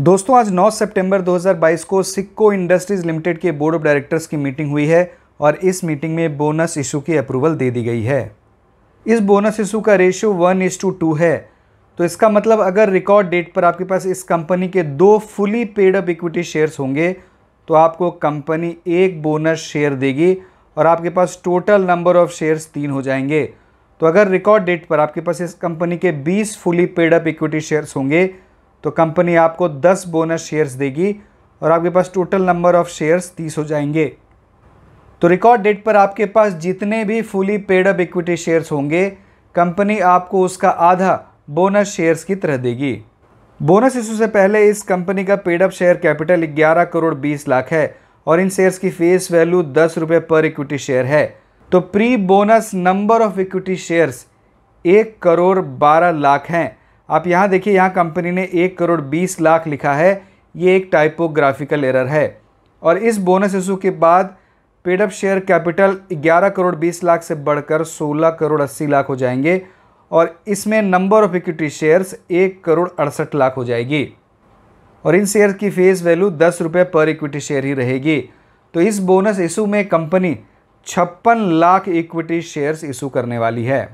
दोस्तों आज 9 सितंबर 2022 को सिक्को इंडस्ट्रीज़ लिमिटेड के बोर्ड ऑफ डायरेक्टर्स की मीटिंग हुई है और इस मीटिंग में बोनस इशू की अप्रूवल दे दी गई है इस बोनस इशू का ratio one is to two two तो इसका मतलब अगर रिकॉर्ड डेट पर आपके पास इस कंपनी के दो fully paid up equity shares होंगे तो आपको कंपनी एक बोनस शेयर देगी और आपके पास टोटल नंबर ऑफ शेयर्स तीन हो जाएंगे तो अगर रिकॉर्ड डेट पर आपके पास इस कंपनी के 20 fully paid up equity shares होंगे तो कंपनी आपको 10 बोनस शेयर्स देगी और आपके पास टोटल नंबर ऑफ़ शेयर्स तीस हो जाएंगे तो रिकॉर्ड डेट पर आपके पास जितने भी fully paid up equity shares होंगे कंपनी आपको उसका आधा बोनस शेयर्स की तरह देगी बोनस इशू से पहले इस कंपनी का पेड अप शेयर कैपिटल ग्यारह करोड़ बीस लाख है और इन शेयर्स की फेस वैल्यू दस रुपये पर इक्विटी शेयर है तो pre bonus number of equity shares एक करोड़ बारह लाख हैं आप यहाँ देखिए यहाँ कंपनी ने एक करोड़ बीस लाख लिखा है ये एक टाइपोग्राफिकल एरर है और इस बोनस इशू के बाद paid up share capital 11 crore 20 lakh से बढ़कर 16 करोड़ 80 लाख हो जाएंगे और इसमें नंबर ऑफ इक्विटी शेयर्स एक करोड़ अड़सठ लाख हो जाएगी और इन शेयर की फेस वैल्यू दस रुपये पर इक्विटी शेयर ही रहेगी तो इस बोनस इशू में कंपनी छप्पन लाख इक्विटी शेयर्स इशू करने वाली है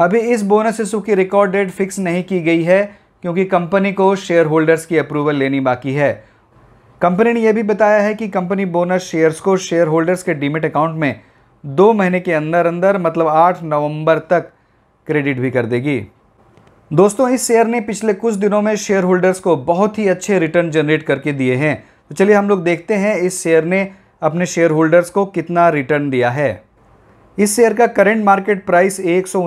अभी इस बोनस इशू की रिकॉर्ड डेट फिक्स नहीं की गई है क्योंकि कंपनी को शेयर होल्डर्स की अप्रूवल लेनी बाकी है कंपनी ने यह भी बताया है कि कंपनी बोनस शेयर्स को शेयर होल्डर्स के डीमिट अकाउंट में दो महीने के अंदर अंदर मतलब आठ नवंबर तक क्रेडिट भी कर देगी दोस्तों इस शेयर ने पिछले कुछ दिनों में शेयर होल्डर्स को बहुत ही अच्छे रिटर्न जनरेट करके दिए हैं तो चलिए हम लोग देखते हैं इस शेयर ने अपने शेयर होल्डर्स को कितना रिटर्न दिया है इस शेयर का करंट मार्केट प्राइस एक सौ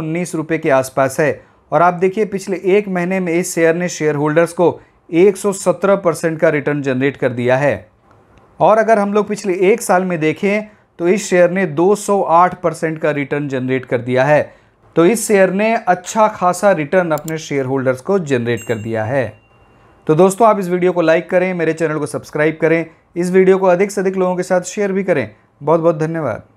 के आसपास है और आप देखिए पिछले एक महीने में इस शेयर ने शेयर होल्डर्स को 117 परसेंट का रिटर्न जनरेट कर दिया है और अगर हम लोग पिछले एक साल में देखें तो इस शेयर ने 208 परसेंट का रिटर्न जनरेट कर दिया है तो इस शेयर ने अच्छा खासा रिटर्न अपने शेयर होल्डर्स को जनरेट कर दिया है तो दोस्तों आप इस वीडियो को लाइक करें मेरे चैनल को सब्सक्राइब करें इस वीडियो को अधिक से अधिक लोगों के साथ शेयर भी करें बहुत बहुत धन्यवाद